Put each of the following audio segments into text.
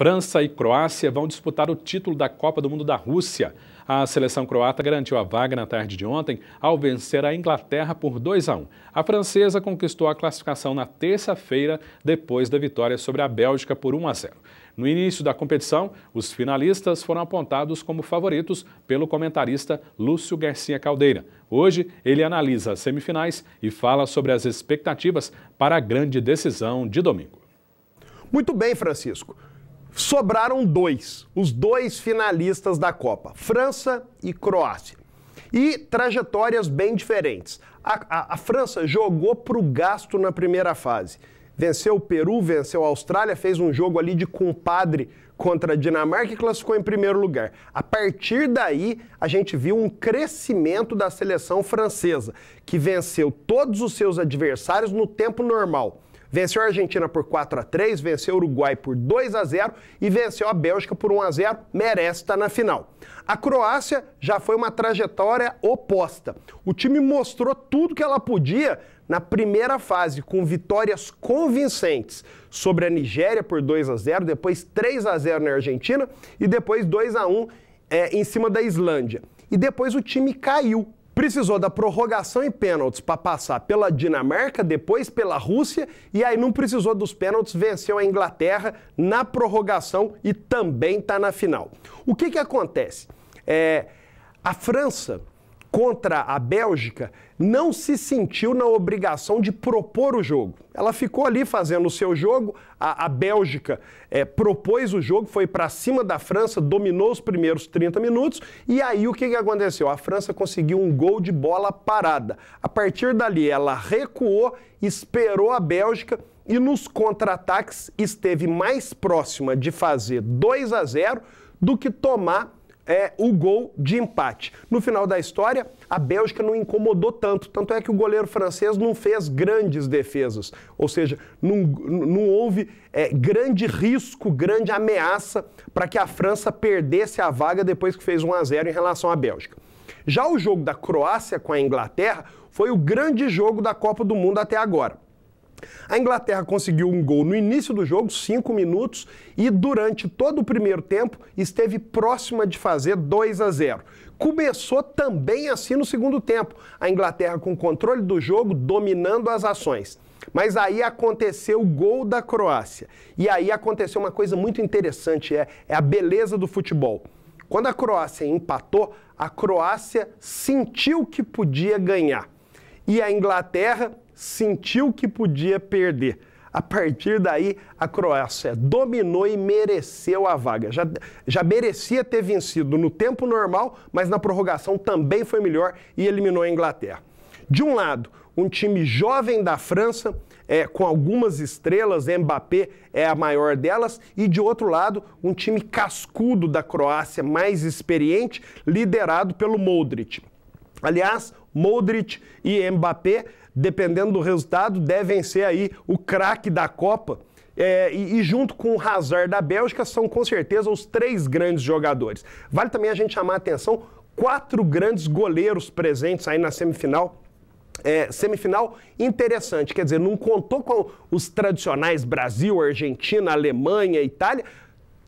França e Croácia vão disputar o título da Copa do Mundo da Rússia. A seleção croata garantiu a vaga na tarde de ontem ao vencer a Inglaterra por 2 a 1. A francesa conquistou a classificação na terça-feira, depois da vitória sobre a Bélgica por 1 a 0. No início da competição, os finalistas foram apontados como favoritos pelo comentarista Lúcio Garcia Caldeira. Hoje, ele analisa as semifinais e fala sobre as expectativas para a grande decisão de domingo. Muito bem, Francisco sobraram dois, os dois finalistas da Copa, França e Croácia. E trajetórias bem diferentes. A, a, a França jogou para o gasto na primeira fase. Venceu o Peru, venceu a Austrália, fez um jogo ali de compadre contra a Dinamarca e classificou em primeiro lugar. A partir daí, a gente viu um crescimento da seleção francesa, que venceu todos os seus adversários no tempo normal Venceu a Argentina por 4 a 3, venceu o Uruguai por 2 a 0 e venceu a Bélgica por 1 a 0, merece estar tá na final. A Croácia já foi uma trajetória oposta. O time mostrou tudo que ela podia na primeira fase, com vitórias convincentes sobre a Nigéria por 2 a 0, depois 3 a 0 na Argentina e depois 2 a 1 é, em cima da Islândia. E depois o time caiu precisou da prorrogação e pênaltis para passar pela Dinamarca, depois pela Rússia, e aí não precisou dos pênaltis, venceu a Inglaterra na prorrogação e também está na final. O que, que acontece? É, a França contra a Bélgica não se sentiu na obrigação de propor o jogo. Ela ficou ali fazendo o seu jogo, a, a Bélgica é, propôs o jogo, foi para cima da França, dominou os primeiros 30 minutos e aí o que, que aconteceu? A França conseguiu um gol de bola parada. A partir dali ela recuou, esperou a Bélgica e nos contra-ataques esteve mais próxima de fazer 2 a 0 do que tomar é, o gol de empate. No final da história, a Bélgica não incomodou tanto, tanto é que o goleiro francês não fez grandes defesas, ou seja, não, não houve é, grande risco, grande ameaça para que a França perdesse a vaga depois que fez 1 a 0 em relação à Bélgica. Já o jogo da Croácia com a Inglaterra foi o grande jogo da Copa do Mundo até agora. A Inglaterra conseguiu um gol no início do jogo, cinco minutos, e durante todo o primeiro tempo esteve próxima de fazer 2 a 0. Começou também assim no segundo tempo, a Inglaterra com controle do jogo, dominando as ações. Mas aí aconteceu o gol da Croácia. E aí aconteceu uma coisa muito interessante, é, é a beleza do futebol. Quando a Croácia empatou, a Croácia sentiu que podia ganhar. E a Inglaterra sentiu que podia perder. A partir daí, a Croácia dominou e mereceu a vaga. Já, já merecia ter vencido no tempo normal, mas na prorrogação também foi melhor e eliminou a Inglaterra. De um lado, um time jovem da França, é, com algumas estrelas, Mbappé é a maior delas, e de outro lado, um time cascudo da Croácia, mais experiente, liderado pelo Modric. Aliás, Modric e Mbappé, dependendo do resultado, devem ser aí o craque da Copa. É, e, e, junto com o Hazard da Bélgica são com certeza os três grandes jogadores. Vale também a gente chamar a atenção quatro grandes goleiros presentes aí na semifinal. É, semifinal interessante, quer dizer, não contou com os tradicionais Brasil, Argentina, Alemanha, Itália,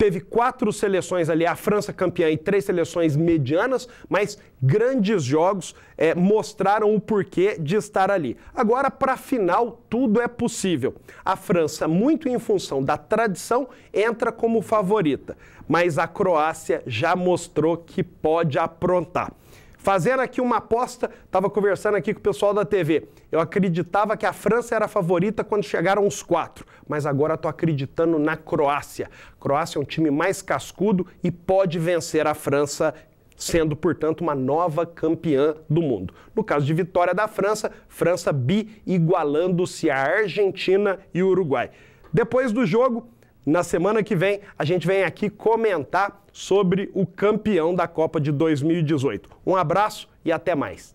teve quatro seleções ali, a França campeã e três seleções medianas, mas grandes jogos é, mostraram o porquê de estar ali. Agora, para a final, tudo é possível. A França, muito em função da tradição, entra como favorita, mas a Croácia já mostrou que pode aprontar. Fazendo aqui uma aposta, estava conversando aqui com o pessoal da TV. Eu acreditava que a França era a favorita quando chegaram os quatro, mas agora estou acreditando na Croácia. A Croácia é um time mais cascudo e pode vencer a França sendo, portanto, uma nova campeã do mundo. No caso de vitória da França, França bi igualando-se a Argentina e Uruguai. Depois do jogo, na semana que vem, a gente vem aqui comentar sobre o campeão da Copa de 2018. Um abraço e até mais.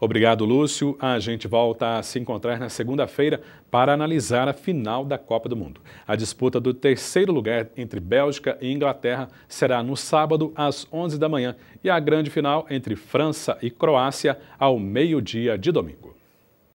Obrigado, Lúcio. A gente volta a se encontrar na segunda-feira para analisar a final da Copa do Mundo. A disputa do terceiro lugar entre Bélgica e Inglaterra será no sábado às 11 da manhã e a grande final entre França e Croácia ao meio-dia de domingo.